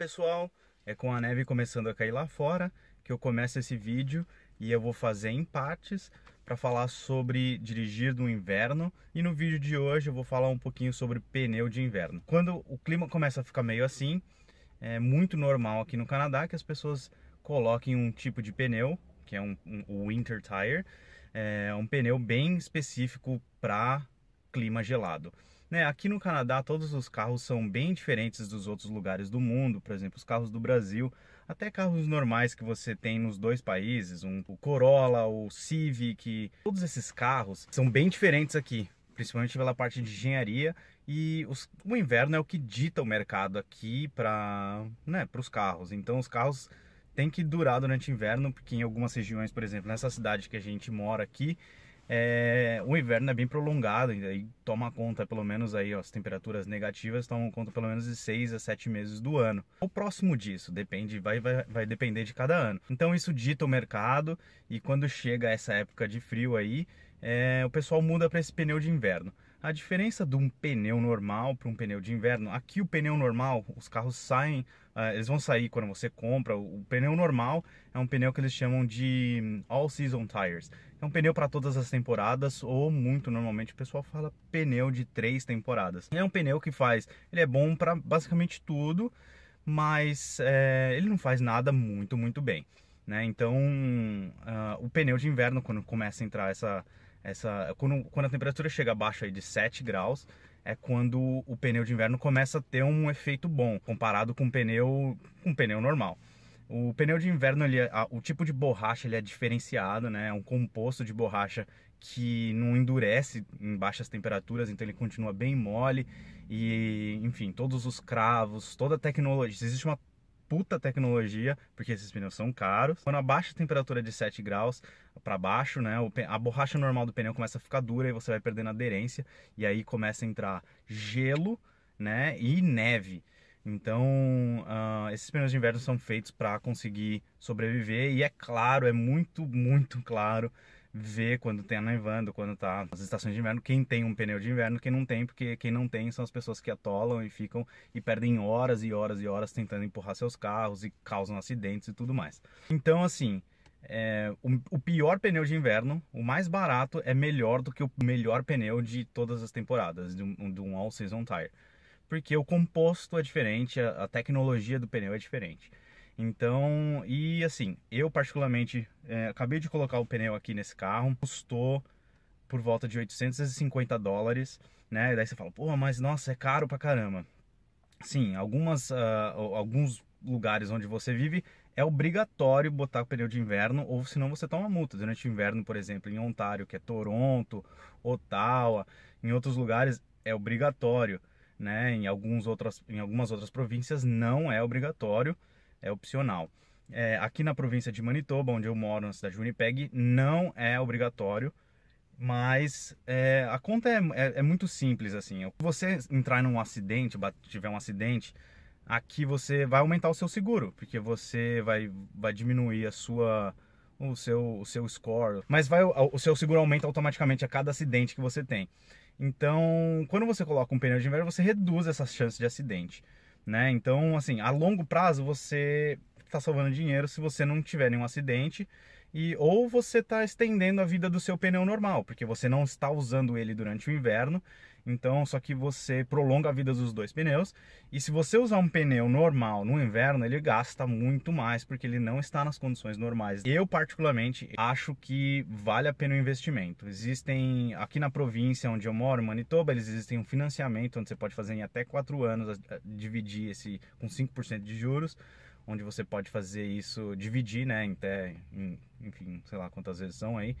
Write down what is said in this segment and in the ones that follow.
pessoal, é com a neve começando a cair lá fora que eu começo esse vídeo e eu vou fazer em partes para falar sobre dirigir no inverno e no vídeo de hoje eu vou falar um pouquinho sobre pneu de inverno. Quando o clima começa a ficar meio assim, é muito normal aqui no Canadá que as pessoas coloquem um tipo de pneu, que é um, um winter tire, é um pneu bem específico para clima gelado. Né? Aqui no Canadá, todos os carros são bem diferentes dos outros lugares do mundo, por exemplo, os carros do Brasil, até carros normais que você tem nos dois países, um, o Corolla, o Civic, todos esses carros são bem diferentes aqui, principalmente pela parte de engenharia e os, o inverno é o que dita o mercado aqui para né, os carros. Então os carros têm que durar durante o inverno, porque em algumas regiões, por exemplo, nessa cidade que a gente mora aqui, é, o inverno é bem prolongado e aí toma conta pelo menos aí ó, as temperaturas negativas tomam conta pelo menos de 6 a 7 meses do ano. O próximo disso depende, vai, vai, vai depender de cada ano. Então isso dita o mercado e quando chega essa época de frio aí, é, o pessoal muda para esse pneu de inverno. A diferença de um pneu normal para um pneu de inverno, aqui o pneu normal, os carros saem, uh, eles vão sair quando você compra. O pneu normal é um pneu que eles chamam de hum, all season tires. É um pneu para todas as temporadas, ou muito normalmente o pessoal fala pneu de três temporadas. É um pneu que faz, ele é bom para basicamente tudo, mas é, ele não faz nada muito, muito bem. Né? Então, uh, o pneu de inverno, quando começa a entrar essa. essa quando, quando a temperatura chega abaixo aí de 7 graus, é quando o pneu de inverno começa a ter um efeito bom, comparado com um pneu, um pneu normal. O pneu de inverno, ele, é, a, o tipo de borracha ele é diferenciado, né? É um composto de borracha que não endurece em baixas temperaturas, então ele continua bem mole. E, enfim, todos os cravos, toda a tecnologia. Existe uma puta tecnologia, porque esses pneus são caros. Quando a baixa temperatura é de 7 graus para baixo, né? A borracha normal do pneu começa a ficar dura e você vai perdendo aderência. E aí começa a entrar gelo, né? E neve. Então, uh, esses pneus de inverno são feitos para conseguir sobreviver e é claro, é muito, muito claro ver quando tem a nevando, quando tá as estações de inverno, quem tem um pneu de inverno, quem não tem, porque quem não tem são as pessoas que atolam e ficam e perdem horas e horas e horas tentando empurrar seus carros e causam acidentes e tudo mais. Então, assim, é, o, o, pior pneu de inverno, o mais barato, é melhor do que o melhor pneu de todas as temporadas, de um, de um all-season tire porque o composto é diferente, a, a tecnologia do pneu é diferente. Então, e assim, eu particularmente é, acabei de colocar o pneu aqui nesse carro, custou por volta de 850 dólares, né? E daí você fala, pô, mas nossa, é caro pra caramba. Sim, algumas, uh, alguns lugares onde você vive é obrigatório botar o pneu de inverno, ou senão você toma multa. Durante o inverno, por exemplo, em Ontário, que é Toronto, Ottawa, em outros lugares é obrigatório né? Em, alguns outras, em algumas outras províncias não é obrigatório, é opcional. É, aqui na província de Manitoba, onde eu moro, na cidade de Winnipeg, não é obrigatório, mas é, a conta é, é, é muito simples, assim. Se você entrar num acidente, tiver um acidente, aqui você vai aumentar o seu seguro, porque você vai, vai diminuir a sua o seu, o seu score, mas vai o seu seguro aumenta automaticamente a cada acidente que você tem. Então, quando você coloca um pneu de inverno, você reduz essas chances de acidente, né? Então, assim, a longo prazo você está salvando dinheiro se você não tiver nenhum acidente e ou você está estendendo a vida do seu pneu normal, porque você não está usando ele durante o inverno, então só que você prolonga a vida dos dois pneus. E se você usar um pneu normal no inverno, ele gasta muito mais porque ele não está nas condições normais. Eu particularmente acho que vale a pena o investimento. Existem aqui na província onde eu moro, Manitoba, eles existem um financiamento onde você pode fazer em até 4 anos, dividir esse com 5% de juros onde você pode fazer isso, dividir, né, em, em, enfim, sei lá quantas vezes são aí.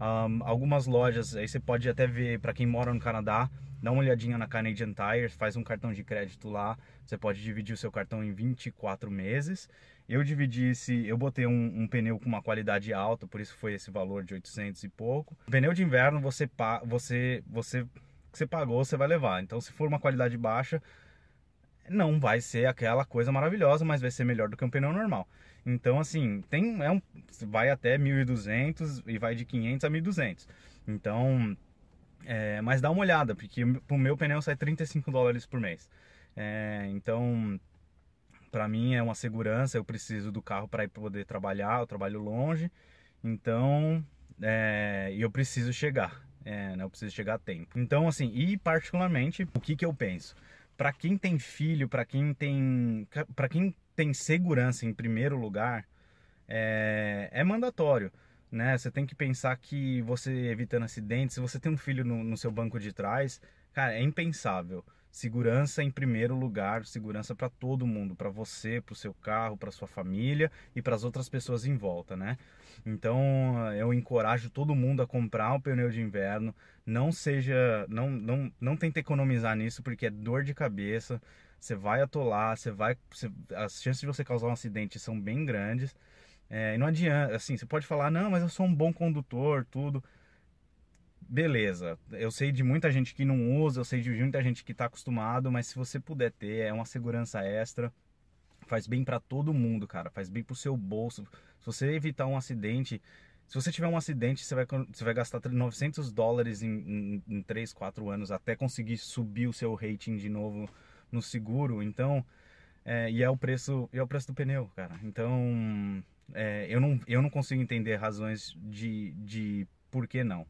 Um, algumas lojas, aí você pode até ver, para quem mora no Canadá, dá uma olhadinha na Canadian Tire, faz um cartão de crédito lá, você pode dividir o seu cartão em 24 meses. Eu dividi esse, eu botei um, um pneu com uma qualidade alta, por isso foi esse valor de 800 e pouco. Pneu de inverno você você você você pagou, você vai levar. Então se for uma qualidade baixa, não vai ser aquela coisa maravilhosa, mas vai ser melhor do que um pneu normal. Então, assim, tem é um, vai até 1.200 e vai de 500 a 1.200. Então, é, mas dá uma olhada, porque o meu pneu sai 35 dólares por mês. É, então, para mim é uma segurança, eu preciso do carro para poder trabalhar, eu trabalho longe. Então, é, eu preciso chegar, é, né, eu preciso chegar a tempo. Então, assim, e particularmente, o que, que eu penso? para quem tem filho, para quem tem, para quem tem segurança em primeiro lugar, é, é mandatório. Né? Você tem que pensar que você evitando acidentes, se você tem um filho no, no seu banco de trás, cara, é impensável. Segurança em primeiro lugar, segurança para todo mundo, para você, para o seu carro, para sua família e para as outras pessoas em volta, né? Então eu encorajo todo mundo a comprar um pneu de inverno. Não seja, não, não, não tente economizar nisso porque é dor de cabeça. Você vai atolar, você vai, as chances de você causar um acidente são bem grandes. É, não adianta, assim, você pode falar não, mas eu sou um bom condutor, tudo beleza. Eu sei de muita gente que não usa, eu sei de muita gente que está acostumado, mas se você puder ter, é uma segurança extra. Faz bem para todo mundo, cara. Faz bem para o seu bolso. Se você evitar um acidente, se você tiver um acidente, você vai, você vai gastar 900 dólares em, em, em 3, 4 anos até conseguir subir o seu rating de novo no seguro. Então, é, e é o preço é o preço do pneu, cara. Então, é, eu, não, eu não consigo entender razões de, de por que não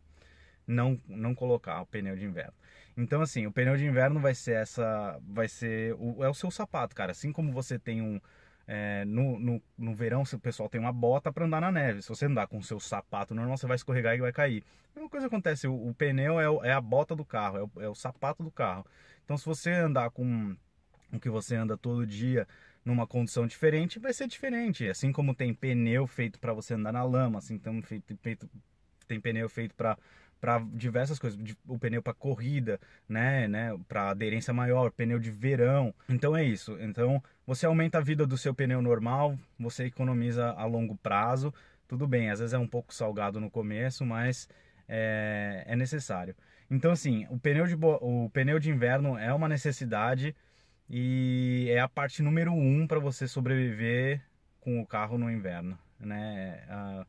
não, não colocar o pneu de inverno. Então, assim, o pneu de inverno vai ser essa. Vai ser. O, é o seu sapato, cara. Assim como você tem um. É, no, no, no verão, o pessoal tem uma bota para andar na neve. Se você andar com o seu sapato normal, você vai escorregar e vai cair. A mesma coisa acontece, o, o pneu é, o, é, a bota do carro, é o, é o sapato do carro. Então, se você andar com o que você anda todo dia numa condição diferente, vai ser diferente. Assim como tem pneu feito para você andar na lama, assim como feito, feito, tem pneu feito para para diversas coisas, o pneu para corrida, né, né, para aderência maior, pneu de verão. Então é isso. Então você aumenta a vida do seu pneu normal, você economiza a longo prazo. Tudo bem, às vezes é um pouco salgado no começo, mas é, é necessário. Então assim, o pneu de o pneu de inverno é uma necessidade e é a parte número um para você sobreviver com o carro no inverno, né? Uh,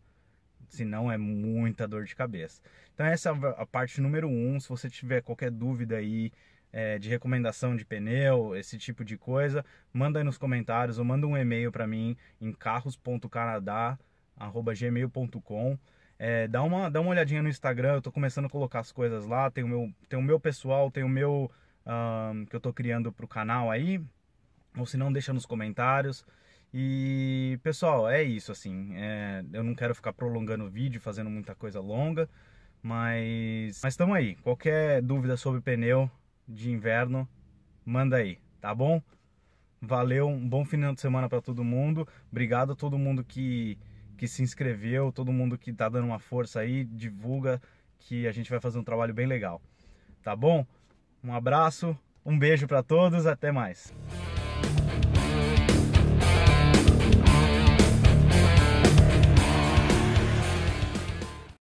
senão é muita dor de cabeça. Então essa é a parte número um, se você tiver qualquer dúvida aí é, de recomendação de pneu, esse tipo de coisa, manda aí nos comentários ou manda um e-mail para mim em carros.canadá@gmail.com. É, dá, uma, dá uma olhadinha no Instagram, eu tô começando a colocar as coisas lá, tem o meu, tem o meu pessoal, tem o meu um, que eu tô criando pro canal aí, ou se não deixa nos comentários. E pessoal, é isso assim. É, eu não quero ficar prolongando o vídeo, fazendo muita coisa longa, mas mas estamos aí. Qualquer dúvida sobre pneu de inverno, manda aí, tá bom? Valeu, um bom final de semana para todo mundo. Obrigado a todo mundo que que se inscreveu, todo mundo que tá dando uma força aí, divulga que a gente vai fazer um trabalho bem legal. Tá bom? Um abraço, um beijo para todos, até mais.